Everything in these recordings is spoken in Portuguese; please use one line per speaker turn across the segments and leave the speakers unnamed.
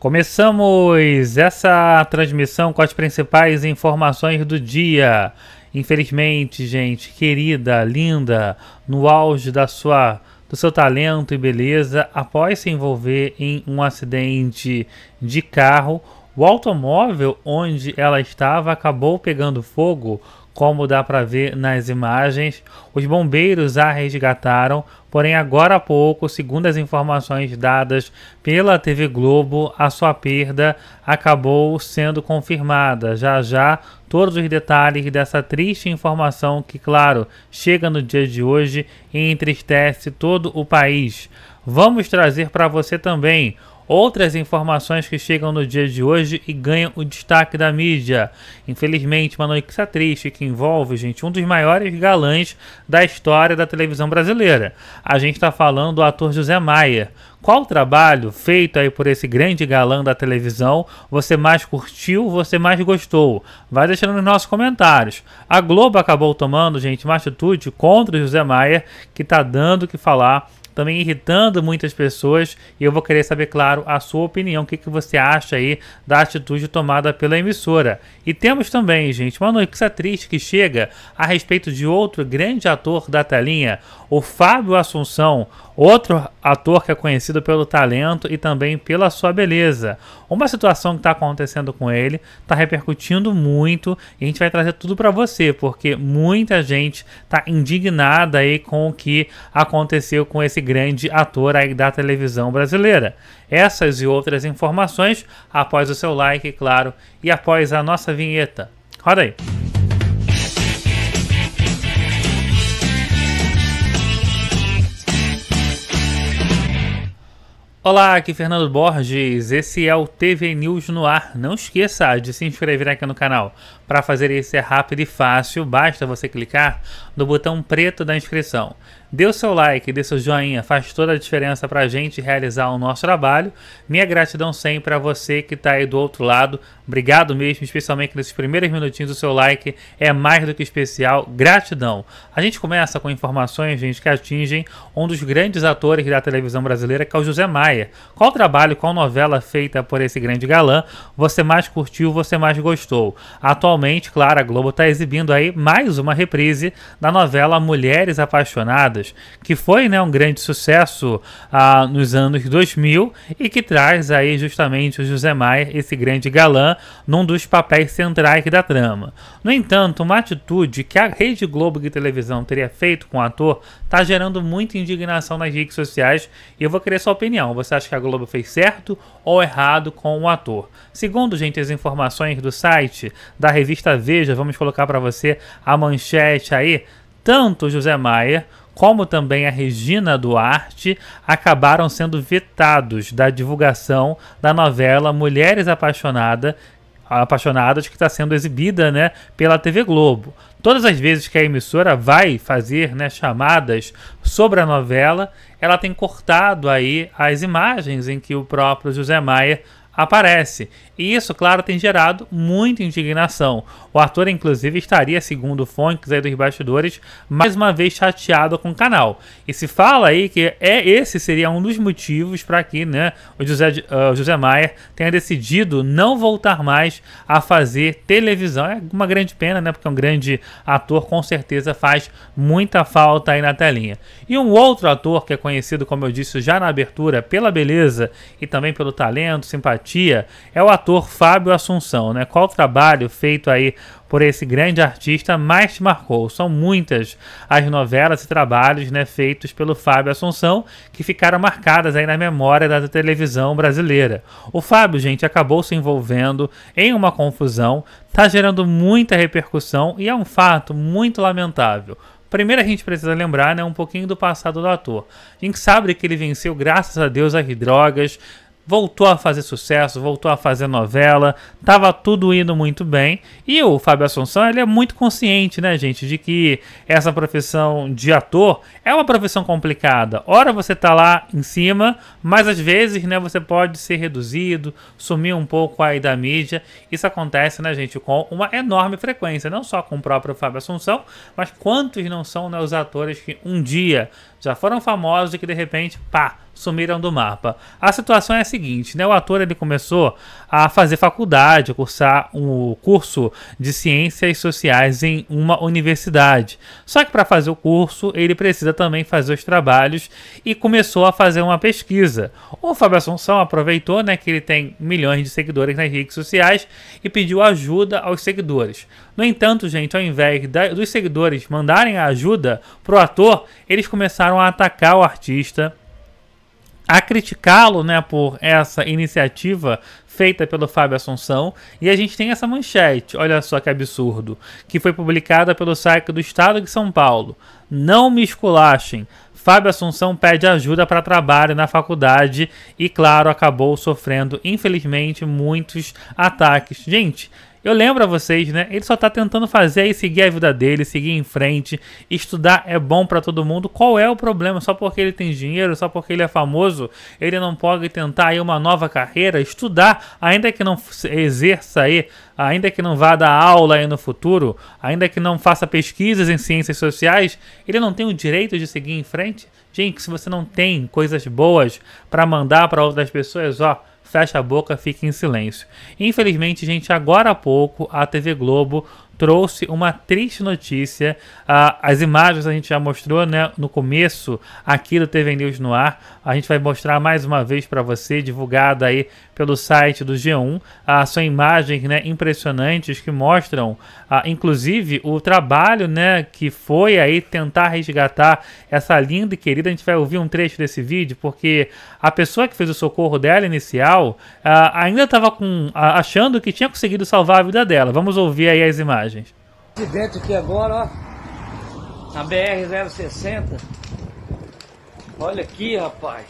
Começamos essa transmissão com as principais informações do dia. Infelizmente, gente querida, linda, no auge da sua do seu talento e beleza, após se envolver em um acidente de carro, o automóvel onde ela estava acabou pegando fogo como dá para ver nas imagens. Os bombeiros a resgataram, porém agora há pouco, segundo as informações dadas pela TV Globo, a sua perda acabou sendo confirmada. Já já todos os detalhes dessa triste informação que, claro, chega no dia de hoje e entristece todo o país. Vamos trazer para você também Outras informações que chegam no dia de hoje e ganham o destaque da mídia. Infelizmente, uma notícia triste que envolve, gente, um dos maiores galãs da história da televisão brasileira. A gente está falando do ator José Maia. Qual trabalho feito aí por esse grande galã da televisão você mais curtiu, você mais gostou? Vai deixando nos nossos comentários. A Globo acabou tomando, gente, uma atitude contra o José Maia que tá dando o que falar também irritando muitas pessoas. E eu vou querer saber, claro, a sua opinião, o que, que você acha aí da atitude tomada pela emissora. E temos também, gente, uma notícia triste que chega a respeito de outro grande ator da telinha, o Fábio Assunção, outro ator que é conhecido pelo talento e também pela sua beleza. Uma situação que está acontecendo com ele está repercutindo muito e a gente vai trazer tudo para você, porque muita gente está indignada aí com o que aconteceu com esse esse grande ator aí da televisão brasileira. Essas e outras informações após o seu like, claro, e após a nossa vinheta. Roda aí. Olá, aqui é Fernando Borges. Esse é o TV News no ar. Não esqueça de se inscrever aqui no canal. Para fazer isso é rápido e fácil, basta você clicar no botão preto da inscrição. Dê o seu like, dê seu joinha, faz toda a diferença para a gente realizar o nosso trabalho. Minha gratidão sempre a você que está aí do outro lado. Obrigado mesmo, especialmente nesses primeiros minutinhos. O seu like é mais do que especial. Gratidão. A gente começa com informações, gente, que atingem um dos grandes atores da televisão brasileira, que é o José Maia. Qual trabalho, qual novela feita por esse grande galã você mais curtiu, você mais gostou? Atualmente, claro, a Globo está exibindo aí mais uma reprise da novela Mulheres Apaixonadas que foi né, um grande sucesso ah, nos anos 2000 e que traz aí justamente o José Maier, esse grande galã, num dos papéis centrais da trama. No entanto, uma atitude que a Rede Globo de televisão teria feito com o ator está gerando muita indignação nas redes sociais e eu vou querer sua opinião. Você acha que a Globo fez certo ou errado com o ator? Segundo, gente, as informações do site da revista Veja, vamos colocar para você a manchete aí, tanto José Maier como também a Regina Duarte, acabaram sendo vetados da divulgação da novela Mulheres Apaixonada, Apaixonadas, que está sendo exibida né, pela TV Globo. Todas as vezes que a emissora vai fazer né, chamadas sobre a novela, ela tem cortado aí as imagens em que o próprio José Maia aparece. E isso, claro, tem gerado muita indignação. O ator inclusive, estaria, segundo fontes aí dos bastidores, mais uma vez chateado com o canal. E se fala aí que é esse seria um dos motivos para que né, o José, uh, José Maier tenha decidido não voltar mais a fazer televisão. É uma grande pena, né? Porque um grande ator com certeza faz muita falta aí na telinha. E um outro ator que é conhecido, como eu disse já na abertura, pela beleza e também pelo talento, simpatia é o ator Fábio Assunção, né? Qual trabalho feito aí por esse grande artista mais te marcou? São muitas as novelas e trabalhos, né, feitos pelo Fábio Assunção que ficaram marcadas aí na memória da televisão brasileira. O Fábio, gente, acabou se envolvendo em uma confusão, tá gerando muita repercussão e é um fato muito lamentável. Primeiro a gente precisa lembrar né, um pouquinho do passado do ator. A gente sabe que ele venceu, graças a Deus, as drogas, voltou a fazer sucesso, voltou a fazer novela, tava tudo indo muito bem. E o Fábio Assunção, ele é muito consciente, né, gente, de que essa profissão de ator é uma profissão complicada. Ora você tá lá em cima, mas às vezes, né, você pode ser reduzido, sumir um pouco aí da mídia. Isso acontece, né, gente, com uma enorme frequência, não só com o próprio Fábio Assunção, mas quantos não são né, os atores que um dia já foram famosos e que de repente, pá, sumiram do mapa. A situação é a seguinte, né? O ator ele começou a fazer faculdade, a cursar o um curso de ciências sociais em uma universidade. Só que para fazer o curso, ele precisa também fazer os trabalhos e começou a fazer uma pesquisa. O Fábio Assunção aproveitou, né, que ele tem milhões de seguidores nas redes sociais e pediu ajuda aos seguidores. No entanto, gente, ao invés da, dos seguidores mandarem a ajuda pro ator, eles começaram a atacar o artista a criticá-lo né, por essa iniciativa feita pelo Fábio Assunção. E a gente tem essa manchete, olha só que absurdo, que foi publicada pelo site do Estado de São Paulo. Não me esculachem. Fábio Assunção pede ajuda para trabalho na faculdade e, claro, acabou sofrendo, infelizmente, muitos ataques. Gente, eu lembro a vocês, né? Ele só está tentando fazer e seguir a vida dele, seguir em frente. Estudar é bom para todo mundo. Qual é o problema? Só porque ele tem dinheiro, só porque ele é famoso, ele não pode tentar aí uma nova carreira, estudar, ainda que não exerça aí, ainda que não vá dar aula aí no futuro, ainda que não faça pesquisas em ciências sociais, ele não tem o direito de seguir em frente? Gente, se você não tem coisas boas para mandar para outras pessoas, ó, fecha a boca, fica em silêncio. Infelizmente, gente, agora há pouco a TV Globo trouxe uma triste notícia. Ah, as imagens a gente já mostrou né, no começo aqui do TV News no ar. A gente vai mostrar mais uma vez para você, divulgada aí pelo site do G1. Ah, são imagens né, impressionantes que mostram, ah, inclusive, o trabalho né, que foi aí tentar resgatar essa linda e querida. A gente vai ouvir um trecho desse vídeo, porque a pessoa que fez o socorro dela inicial ah, ainda estava achando que tinha conseguido salvar a vida dela. Vamos ouvir aí as imagens imagens. Acidente aqui agora, ó. Na BR-060. Olha aqui, rapaz.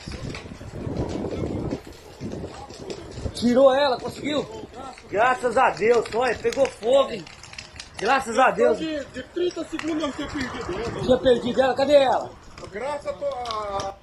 Tirou ela, conseguiu? Graças a Deus, olha, pegou fogo, hein? Graças então, a Deus. De, de 30 segundos eu tinha perdido ela. Tinha perdido ela, cadê ela? Graças a tua...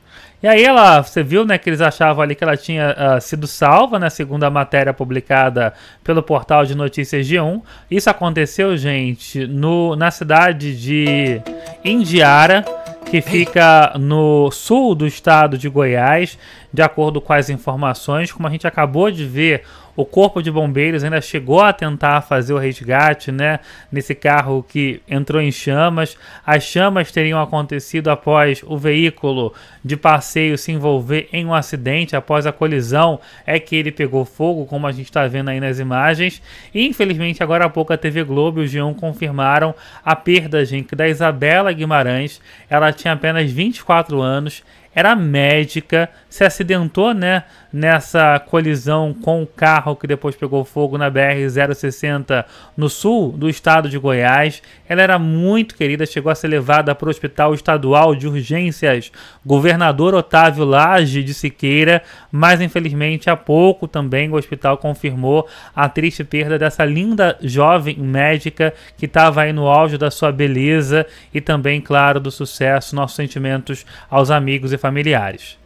E aí ela, você viu, né, que eles achavam ali que ela tinha uh, sido salva, né, segundo a matéria publicada pelo portal de notícias G1. Isso aconteceu, gente, no, na cidade de Indiara, que fica no sul do estado de Goiás, de acordo com as informações, como a gente acabou de ver, o corpo de bombeiros ainda chegou a tentar fazer o resgate, né? Nesse carro que entrou em chamas. As chamas teriam acontecido após o veículo de passeio se envolver em um acidente. Após a colisão é que ele pegou fogo, como a gente está vendo aí nas imagens. E, infelizmente, agora há pouco a TV Globo e o G1 confirmaram a perda, gente, da Isabela Guimarães. Ela tinha apenas 24 anos era médica, se acidentou, né, nessa colisão com o carro que depois pegou fogo na BR 060 no sul do estado de Goiás. Ela era muito querida, chegou a ser levada para o Hospital Estadual de Urgências Governador Otávio Lage de Siqueira, mas infelizmente há pouco também o hospital confirmou a triste perda dessa linda jovem médica que estava aí no auge da sua beleza e também, claro, do sucesso. Nossos sentimentos aos amigos e familiares.